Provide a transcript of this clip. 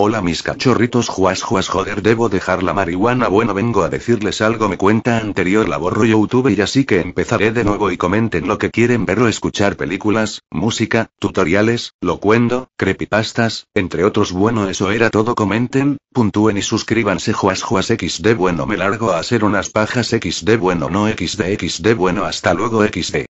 Hola mis cachorritos juas juas joder debo dejar la marihuana bueno vengo a decirles algo me cuenta anterior la borro youtube y así que empezaré de nuevo y comenten lo que quieren ver o escuchar películas, música, tutoriales, locuendo, creepypastas, entre otros bueno eso era todo comenten, puntúen y suscríbanse juas juas xd bueno me largo a hacer unas pajas xd bueno no xd xd bueno hasta luego xd